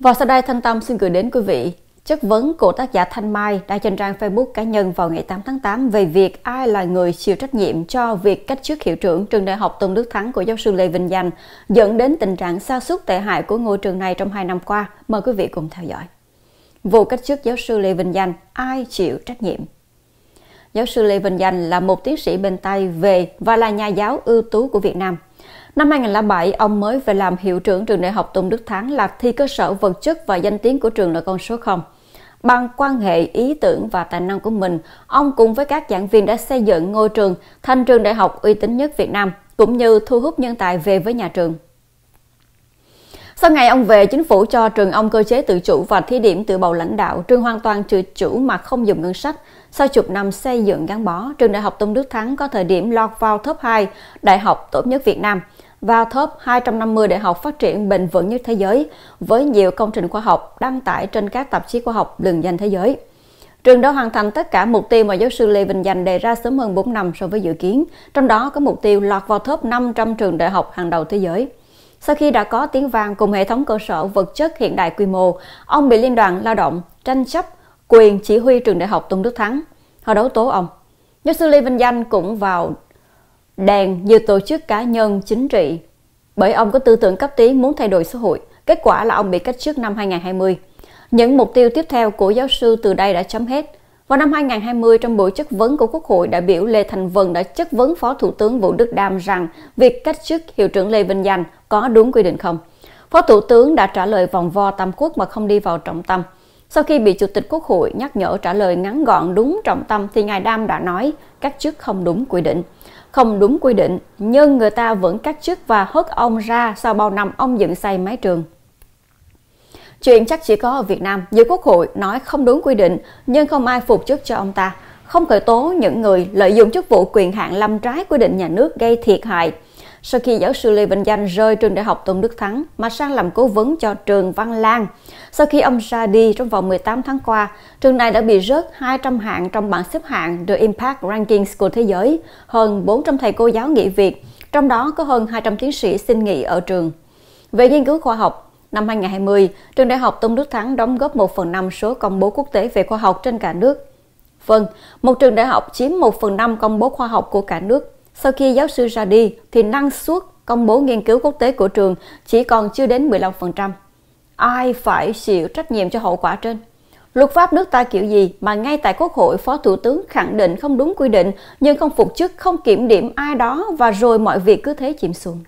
Và sau đây Thanh Tâm xin gửi đến quý vị chất vấn của tác giả Thanh Mai đã trên trang Facebook cá nhân vào ngày 8 tháng 8 về việc ai là người chịu trách nhiệm cho việc cách chức hiệu trưởng trường đại học Tôn Đức Thắng của giáo sư Lê Vinh Danh dẫn đến tình trạng sa sút tệ hại của ngôi trường này trong 2 năm qua. Mời quý vị cùng theo dõi. Vụ cách chức giáo sư Lê Vinh Danh, ai chịu trách nhiệm? Giáo sư Lê Vinh Danh là một tiến sĩ bên tay về và là nhà giáo ưu tú của Việt Nam. Năm 2007, ông mới về làm hiệu trưởng trường đại học Tôn Đức Thắng là thi cơ sở vật chất và danh tiếng của trường là con số 0. Bằng quan hệ, ý tưởng và tài năng của mình, ông cùng với các giảng viên đã xây dựng ngôi trường thành trường đại học uy tín nhất Việt Nam, cũng như thu hút nhân tài về với nhà trường. Sau ngày ông về, chính phủ cho trường ông cơ chế tự chủ và thí điểm tự bầu lãnh đạo, trường hoàn toàn tự chủ mà không dùng ngân sách. Sau chục năm xây dựng gắn bó, trường Đại học Tôn Đức Thắng có thời điểm lọt vào top 2 đại học tốt nhất Việt Nam – và top 250 đại học phát triển bền vững nhất thế giới với nhiều công trình khoa học đăng tải trên các tạp chí khoa học lừng danh thế giới. Trường đã hoàn thành tất cả mục tiêu mà giáo sư Lê Vinh Danh đề ra sớm hơn 4 năm so với dự kiến, trong đó có mục tiêu lọt vào top 500 trường đại học hàng đầu thế giới. Sau khi đã có tiếng vang cùng hệ thống cơ sở vật chất hiện đại quy mô, ông bị Liên đoàn Lao động tranh chấp quyền chỉ huy trường đại học Tôn Đức Thắng. Họ đấu tố ông. Giáo sư Lê Vinh Danh cũng vào đàn như tổ chức cá nhân chính trị. Bởi ông có tư tưởng cấp tiến muốn thay đổi xã hội, kết quả là ông bị cách chức năm 2020. Những mục tiêu tiếp theo của giáo sư từ đây đã chấm hết. Vào năm 2020, trong buổi chất vấn của Quốc hội, đại biểu Lê Thành Vân đã chất vấn Phó Thủ tướng Vũ Đức Đam rằng việc cách chức Hiệu trưởng Lê Vinh Danh có đúng quy định không. Phó Thủ tướng đã trả lời vòng vo tam quốc mà không đi vào trọng tâm – sau khi bị Chủ tịch Quốc hội nhắc nhở trả lời ngắn gọn đúng trọng tâm thì Ngài Đam đã nói các chức không đúng quy định. Không đúng quy định, nhưng người ta vẫn cắt chức và hớt ông ra sau bao năm ông dựng xây mái trường. Chuyện chắc chỉ có ở Việt Nam, giữa Quốc hội nói không đúng quy định nhưng không ai phục chức cho ông ta. Không khởi tố những người lợi dụng chức vụ quyền hạn lâm trái quy định nhà nước gây thiệt hại – sau khi giáo sư Lê Vĩnh Danh rơi trường đại học Tôn Đức Thắng mà sang làm cố vấn cho trường Văn Lang. Sau khi ông ra đi trong vòng 18 tháng qua, trường này đã bị rớt 200 hạng trong bảng xếp hạng The Impact Rankings của thế giới, hơn 400 thầy cô giáo nghỉ việc, trong đó có hơn 200 tiến sĩ xin nghỉ ở trường. Về nghiên cứu khoa học, Năm 2020, trường Đại học Tôn Đức Thắng đóng góp 1 phần 5 số công bố quốc tế về khoa học trên cả nước. Vâng, một trường đại học chiếm 1 phần 5 công bố khoa học của cả nước sau khi giáo sư ra đi thì năng suất công bố nghiên cứu quốc tế của trường chỉ còn chưa đến 15%. Ai phải chịu trách nhiệm cho hậu quả trên? Luật pháp nước ta kiểu gì mà ngay tại Quốc hội Phó Thủ tướng khẳng định không đúng quy định nhưng không phục chức, không kiểm điểm ai đó và rồi mọi việc cứ thế chìm xuống.